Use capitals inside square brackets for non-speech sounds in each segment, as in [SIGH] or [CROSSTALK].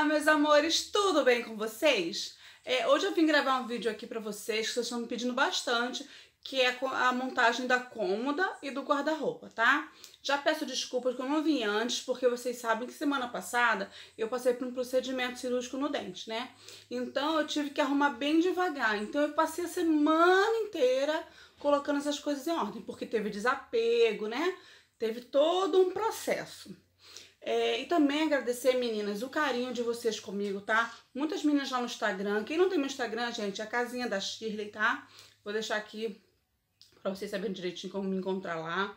Olá, meus amores, tudo bem com vocês? É, hoje eu vim gravar um vídeo aqui pra vocês que vocês estão me pedindo bastante, que é a montagem da cômoda e do guarda-roupa, tá? Já peço desculpas que eu não vim antes, porque vocês sabem que semana passada eu passei por um procedimento cirúrgico no dente, né? Então eu tive que arrumar bem devagar. Então eu passei a semana inteira colocando essas coisas em ordem, porque teve desapego, né? Teve todo um processo. É, e também agradecer, meninas, o carinho de vocês comigo, tá? Muitas meninas lá no Instagram. Quem não tem meu Instagram, gente, é a casinha da Shirley, tá? Vou deixar aqui pra vocês saberem direitinho como me encontrar lá.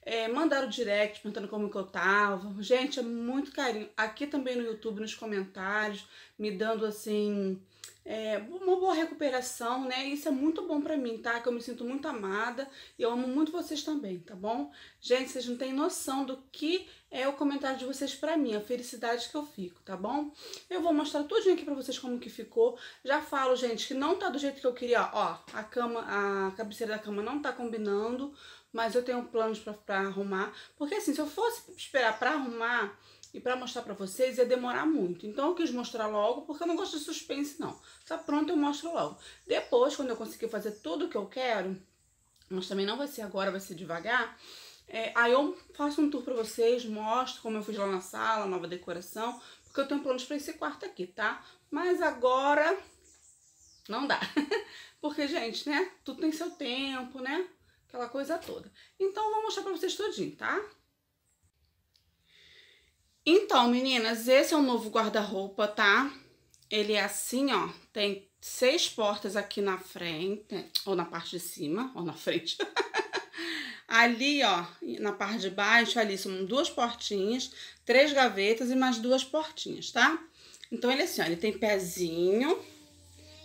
É, mandaram direct perguntando como que eu tava. Gente, é muito carinho. Aqui também no YouTube, nos comentários, me dando assim é, uma boa recuperação, né? Isso é muito bom pra mim, tá? Que eu me sinto muito amada e eu amo muito vocês também, tá bom? Gente, vocês não têm noção do que é o comentário de vocês pra mim, a felicidade que eu fico, tá bom? Eu vou mostrar tudo aqui pra vocês como que ficou. Já falo, gente, que não tá do jeito que eu queria, ó. A cama, a cabeceira da cama não tá combinando, mas eu tenho planos pra, pra arrumar. Porque assim, se eu fosse esperar pra arrumar e para mostrar para vocês ia demorar muito. Então eu quis mostrar logo, porque eu não gosto de suspense não. Tá pronto, eu mostro logo. Depois, quando eu conseguir fazer tudo o que eu quero, mas também não vai ser agora, vai ser devagar, é, aí eu faço um tour para vocês, mostro como eu fiz lá na sala, nova decoração, porque eu tenho planos para esse quarto aqui, tá? Mas agora não dá. [LAUGHS] porque, gente, né, tudo tem seu tempo, né? Aquela coisa toda. Então, eu vou mostrar para vocês tudinho, Tá? Então, meninas, esse é o novo guarda-roupa, tá? Ele é assim, ó, tem seis portas aqui na frente, ou na parte de cima, ou na frente. [LAUGHS] ali, ó, na parte de baixo, ali são duas portinhas, três gavetas e mais duas portinhas, tá? Então, ele é assim, ó, ele tem pezinho,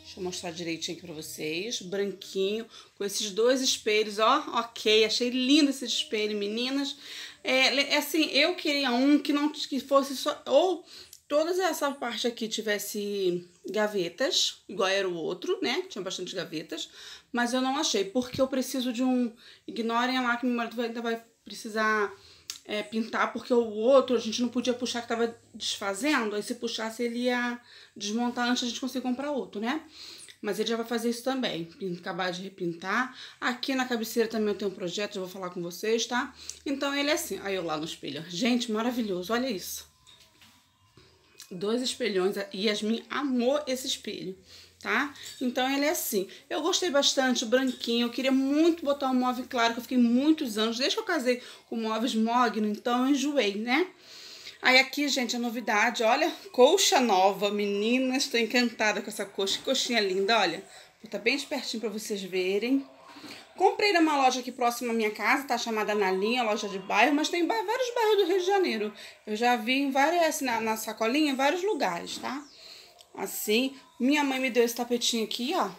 Deixa eu mostrar direitinho aqui pra vocês. Branquinho, com esses dois espelhos, ó. Ok, achei lindo esse espelho, meninas. É, é assim, eu queria um que não que fosse só... Ou toda essa parte aqui tivesse gavetas, igual era o outro, né? Tinha bastante gavetas. Mas eu não achei, porque eu preciso de um... Ignorem lá que meu marido ainda vai precisar é, pintar, porque o outro a gente não podia puxar que estava desfazendo, aí se puxasse ele ia desmontar antes a gente conseguir comprar outro, né? Mas ele já vai fazer isso também, acabar de repintar. Aqui na cabeceira também eu tenho um projeto, já vou falar com vocês, tá? Então ele é assim, aí eu lá no espelho. Gente, maravilhoso, olha isso. Dois espelhões, Yasmin amou esse espelho tá? Então ele é assim. Eu gostei bastante, branquinho, eu queria muito botar um móvel claro, que eu fiquei muitos anos, desde que eu casei com móveis mogno, então eu enjoei, né? Aí aqui, gente, a novidade, olha, colcha nova, meninas, estou encantada com essa coxa, que coxinha linda, olha. Vou tá bem espertinho para vocês verem. Comprei numa loja aqui próxima à minha casa, tá chamada Na Linha, loja de bairro, mas tem vários bairros do Rio de Janeiro. Eu já vi em várias, na, na sacolinha, em vários lugares, Tá? assim. Minha mãe me deu esse tapetinho aqui, ó.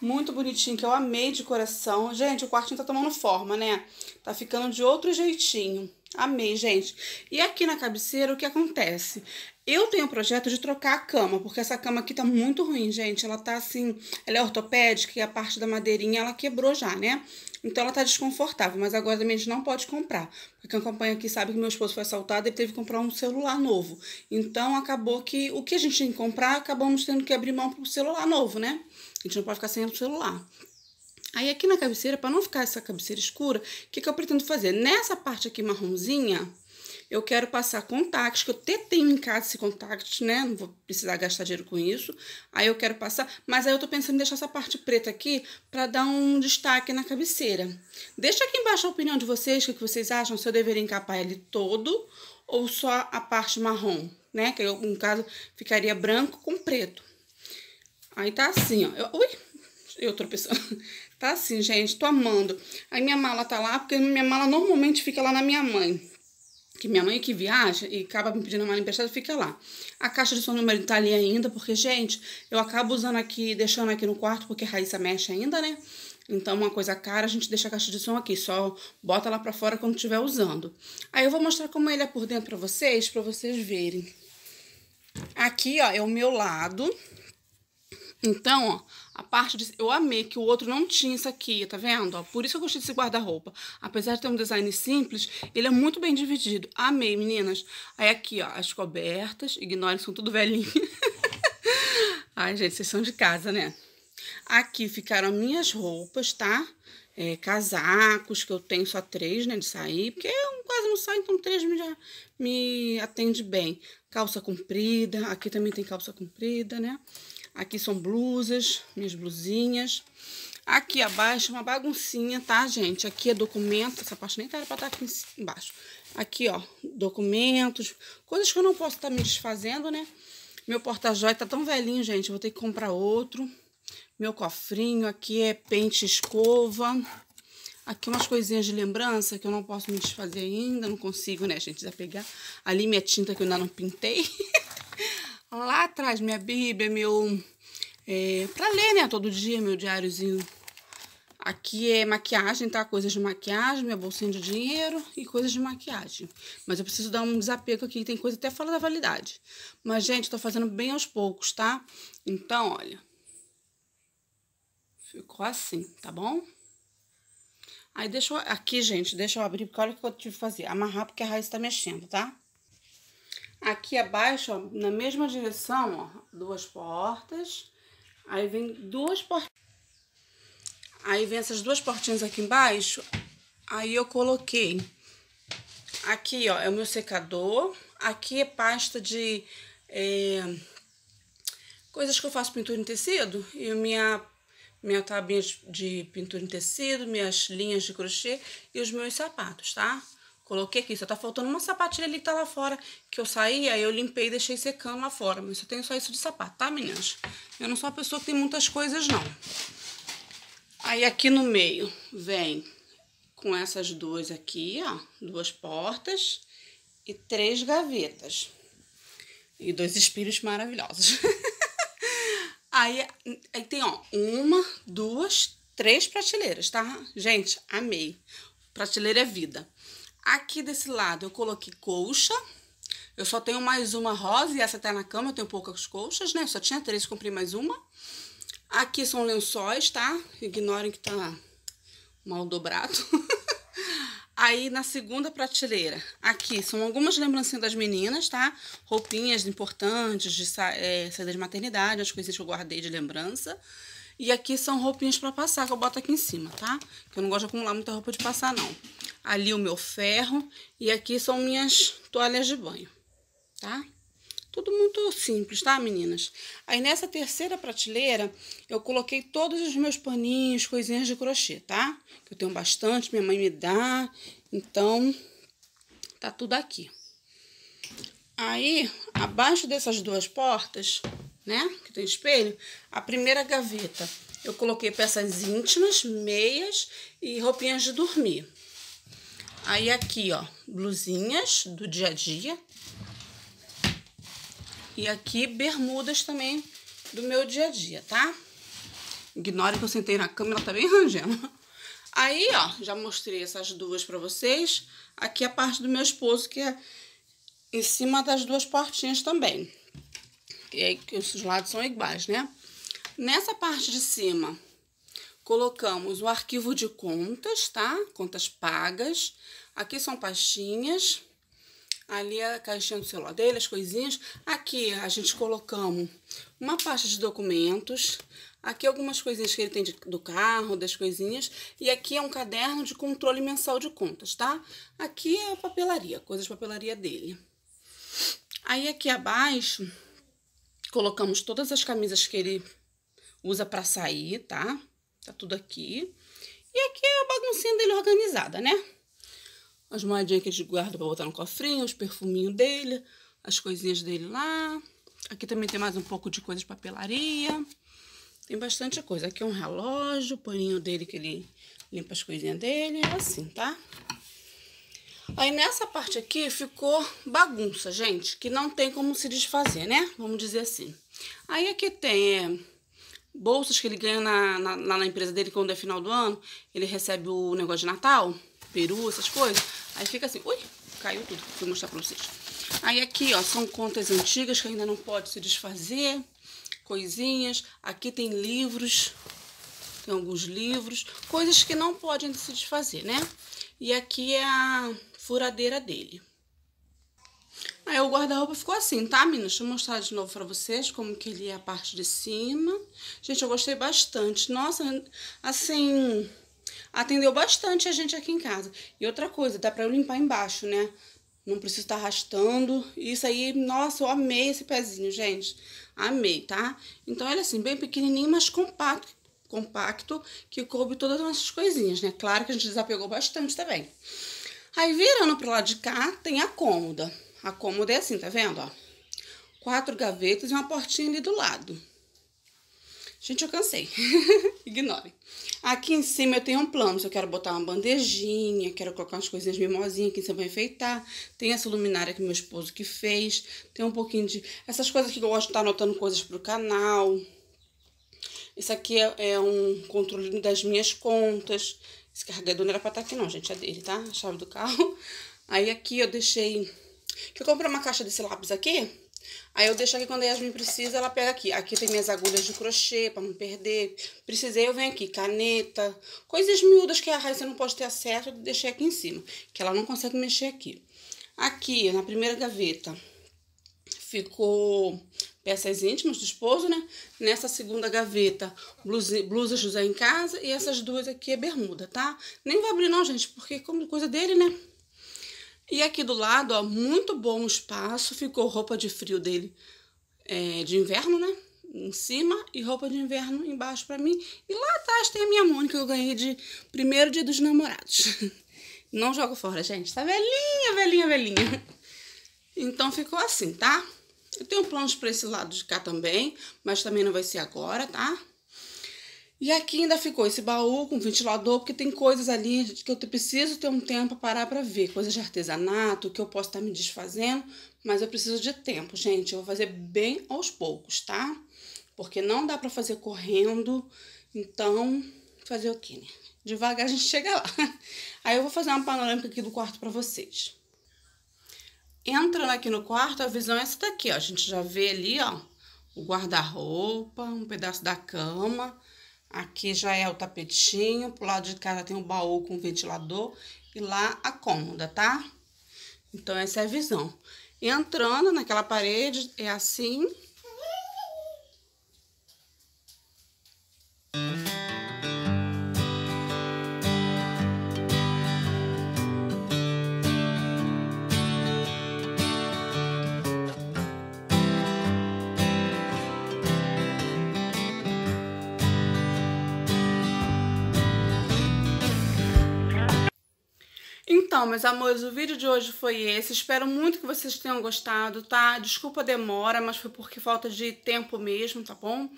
Muito bonitinho, que eu amei de coração. Gente, o quartinho tá tomando forma, né? Tá ficando de outro jeitinho. Amei, gente. E aqui na cabeceira, o que acontece? Eu tenho o projeto de trocar a cama, porque essa cama aqui tá muito ruim, gente. Ela tá assim, ela é ortopédica e a parte da madeirinha ela quebrou já, né? Então ela tá desconfortável, mas agora também a gente não pode comprar. Porque quem acompanha aqui sabe que meu esposo foi assaltado e teve que comprar um celular novo. Então acabou que o que a gente tinha que comprar, acabamos tendo que abrir mão pro celular novo, né? A gente não pode ficar sem o celular. Aí aqui na cabeceira, para não ficar essa cabeceira escura, o que, que eu pretendo fazer? Nessa parte aqui marronzinha, eu quero passar contact, que eu até tenho em casa esse contact, né? Não vou precisar gastar dinheiro com isso. Aí eu quero passar, mas aí eu tô pensando em deixar essa parte preta aqui para dar um destaque na cabeceira. Deixa aqui embaixo a opinião de vocês, o que vocês acham, se eu deveria encapar ele todo ou só a parte marrom, né? Que eu, no caso, ficaria branco com preto. Aí tá assim, ó. Eu, ui! eu tropeçando. [LAUGHS] Tá assim, gente, tô amando. Aí minha mala tá lá, porque minha mala normalmente fica lá na minha mãe. Que minha mãe que viaja e acaba me pedindo uma mala emprestada, fica lá. A caixa de som número tá ali ainda, porque, gente, eu acabo usando aqui, deixando aqui no quarto, porque a Raíssa mexe ainda, né? Então, uma coisa cara, a gente deixa a caixa de som aqui, só bota lá pra fora quando estiver usando. Aí eu vou mostrar como ele é por dentro pra vocês, pra vocês verem. Aqui, ó, é o meu lado. Então, ó, a parte de. Eu amei que o outro não tinha isso aqui, tá vendo? por isso eu gostei desse guarda-roupa. Apesar de ter um design simples, ele é muito bem dividido. Amei, meninas. Aí aqui, ó, as cobertas. Ignorem, são tudo velhinho. [LAUGHS] Ai, gente, vocês são de casa, né? Aqui ficaram minhas roupas, tá? É, casacos, que eu tenho só três, né, de sair, porque eu quase não saio, então três me, já, me atende bem. Calça comprida, aqui também tem calça comprida, né? Aqui são blusas, minhas blusinhas. Aqui abaixo, é uma baguncinha, tá, gente? Aqui é documento, essa parte nem tá era pra estar tá aqui embaixo. Aqui, ó, documentos, coisas que eu não posso estar tá me desfazendo, né? Meu porta-joia tá tão velhinho, gente, vou ter que comprar outro. Meu cofrinho, aqui é pente escova. Aqui umas coisinhas de lembrança que eu não posso me desfazer ainda, não consigo, né, gente, pegar? Ali minha tinta que eu ainda não pintei. [LAUGHS] lá atrás, minha Bíblia, meu. É, para ler, né? Todo dia, meu diáriozinho. Aqui é maquiagem, tá? Coisas de maquiagem, minha bolsinha de dinheiro e coisas de maquiagem. Mas eu preciso dar um desapego aqui, tem coisa até fora da validade. Mas, gente, tô fazendo bem aos poucos, tá? Então, olha. Ficou assim, tá bom? Aí deixa eu... Aqui, gente, deixa eu abrir, porque olha o que eu tive que fazer. Amarrar, porque a raiz tá mexendo, tá? Aqui abaixo, ó, na mesma direção, ó, duas portas. Aí vem duas portas. Aí vem essas duas portinhas aqui embaixo. Aí eu coloquei. Aqui, ó, é o meu secador. Aqui é pasta de... É, coisas que eu faço pintura em tecido. E minha minha tabinha de pintura em tecido, minhas linhas de crochê e os meus sapatos, tá? Coloquei aqui, só tá faltando uma sapatilha ali que tá lá fora, que eu saí, aí eu limpei e deixei secando lá fora. Mas eu tenho só isso de sapato, tá, meninas? Eu não sou uma pessoa que tem muitas coisas, não. Aí aqui no meio vem com essas duas aqui, ó, duas portas e três gavetas. E dois espelhos maravilhosos. [LAUGHS] aí, aí tem, ó, uma, duas, três prateleiras, tá? Gente, amei. Prateleira é vida. Aqui desse lado eu coloquei colcha. Eu só tenho mais uma rosa e essa tá na cama, eu tenho poucas colchas, né? Eu só tinha três, comprei mais uma. Aqui são lençóis, tá? Ignorem que tá mal dobrado. [LAUGHS] Aí, na segunda prateleira, aqui são algumas lembrancinhas das meninas, tá? Roupinhas importantes de sa é, saída de maternidade, as coisas que eu guardei de lembrança. E aqui são roupinhas para passar, que eu boto aqui em cima, tá? Que eu não gosto de acumular muita roupa de passar, não. Ali o meu ferro e aqui são minhas toalhas de banho, tá? Tudo muito simples, tá, meninas? Aí nessa terceira prateleira, eu coloquei todos os meus paninhos, coisinhas de crochê, tá? Que eu tenho bastante, minha mãe me dá, então tá tudo aqui. Aí, abaixo dessas duas portas, né? Que tem espelho. A primeira gaveta eu coloquei peças íntimas, meias e roupinhas de dormir. Aí aqui, ó, blusinhas do dia a dia. E aqui bermudas também do meu dia a dia, tá? Ignore que eu sentei na cama ela tá bem rangendo. Aí, ó, já mostrei essas duas pra vocês. Aqui a parte do meu esposo, que é em cima das duas portinhas também é, os lados são iguais, né? Nessa parte de cima, colocamos o arquivo de contas, tá? Contas pagas. Aqui são pastinhas. Ali a caixinha do celular dele, as coisinhas. Aqui a gente colocamos uma pasta de documentos. Aqui algumas coisinhas que ele tem de, do carro, das coisinhas. E aqui é um caderno de controle mensal de contas, tá? Aqui é a papelaria, coisas de papelaria dele. Aí aqui abaixo Colocamos todas as camisas que ele usa para sair, tá? Tá tudo aqui. E aqui é a baguncinha dele organizada, né? As moedinhas que a gente guarda pra botar no cofrinho, os perfuminhos dele, as coisinhas dele lá. Aqui também tem mais um pouco de coisa de papelaria. Tem bastante coisa. Aqui é um relógio, o paninho dele que ele limpa as coisinhas dele, é assim, tá? Aí nessa parte aqui ficou bagunça, gente, que não tem como se desfazer, né? Vamos dizer assim. Aí aqui tem é, bolsas que ele ganha na, na, na empresa dele quando é final do ano. Ele recebe o negócio de Natal, peru, essas coisas. Aí fica assim, ui, caiu tudo, vou mostrar pra vocês. Aí aqui, ó, são contas antigas que ainda não pode se desfazer, coisinhas. Aqui tem livros, tem alguns livros, coisas que não podem se desfazer, né? E aqui é a furadeira dele. Aí o guarda-roupa ficou assim, tá, meninas? Deixa eu mostrar de novo pra vocês como que ele é a parte de cima. Gente, eu gostei bastante. Nossa, assim, atendeu bastante a gente aqui em casa. E outra coisa, dá pra eu limpar embaixo, né? Não precisa estar tá arrastando. Isso aí, nossa, eu amei esse pezinho, gente. Amei, tá? Então, ele é assim, bem pequenininho, mas compacto, compacto que coube todas as nossas coisinhas, né? Claro que a gente desapegou bastante também. Tá Aí, virando pro lado de cá, tem a cômoda. A cômoda é assim, tá vendo, ó? Quatro gavetas e uma portinha ali do lado. Gente, eu cansei. [LAUGHS] Ignore. Aqui em cima eu tenho um plano. Se eu quero botar uma bandejinha, quero colocar umas coisinhas mimosinhas aqui em cima pra enfeitar. Tem essa luminária que meu esposo que fez. Tem um pouquinho de... Essas coisas que eu gosto de estar anotando coisas pro canal. Isso aqui é, é um controle das minhas contas. Esse carregador não era pra estar tá aqui não, gente, é dele, tá? A chave do carro. [LAUGHS] Aí aqui eu deixei... Que eu comprei uma caixa desse lápis aqui. Aí eu deixo aqui quando a Yasmin precisa, ela pega aqui. Aqui tem minhas agulhas de crochê pra não perder. Precisei, eu venho aqui. Caneta, coisas miúdas que a Raíssa não pode ter acesso, eu deixei aqui em cima. Que ela não consegue mexer aqui. Aqui, na primeira gaveta, ficou peças íntimas do esposo, né? Nessa segunda gaveta, blusa, blusa José em casa e essas duas aqui é bermuda, tá? Nem vou abrir não, gente, porque como coisa dele, né? E aqui do lado, ó, muito bom espaço, ficou roupa de frio dele é, de inverno, né? Em cima e roupa de inverno embaixo para mim. E lá atrás tem a minha Mônica que eu ganhei de primeiro dia dos namorados. [LAUGHS] Não jogo fora, gente. Tá velhinha, velhinha, velhinha. Então ficou assim, tá? Eu tenho planos para esse lado de cá também, mas também não vai ser agora, tá? E aqui ainda ficou esse baú com ventilador, porque tem coisas ali que eu preciso ter um tempo para parar para ver. Coisas de artesanato, que eu posso estar tá me desfazendo, mas eu preciso de tempo, gente. Eu vou fazer bem aos poucos, tá? Porque não dá para fazer correndo, então fazer o quê, né? Devagar a gente [LAUGHS] chega lá. Aí eu vou fazer uma panorâmica aqui do quarto para vocês entrando aqui no quarto, a visão é essa daqui, ó. A gente já vê ali, ó, o guarda-roupa, um pedaço da cama. Aqui já é o tapetinho, pro lado de cá já tem o um baú com ventilador e lá a cômoda, tá? Então, essa é a visão. Entrando naquela parede, é assim, Então, meus amores, o vídeo de hoje foi esse. Espero muito que vocês tenham gostado, tá? Desculpa a demora, mas foi porque falta de tempo mesmo, tá bom?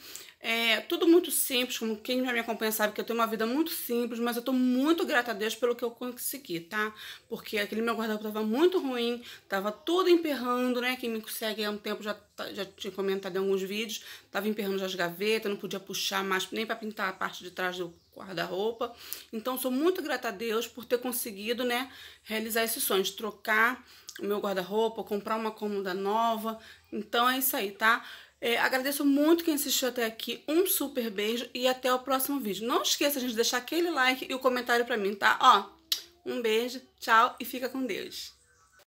É tudo muito simples, como quem já me acompanha sabe que eu tenho uma vida muito simples, mas eu tô muito grata a Deus pelo que eu consegui, tá? Porque aquele meu guarda-roupa tava muito ruim, tava tudo emperrando, né? Quem me consegue há um tempo já, tá, já tinha comentado em alguns vídeos, tava emperrando as gavetas, não podia puxar mais nem para pintar a parte de trás do guarda-roupa. Então sou muito grata a Deus por ter conseguido, né, realizar esse sonho de trocar o meu guarda-roupa, comprar uma cômoda nova. Então é isso aí, tá? É, agradeço muito quem assistiu até aqui. Um super beijo e até o próximo vídeo. Não esqueça, gente, de deixar aquele like e o comentário pra mim, tá? Ó, um beijo, tchau e fica com Deus.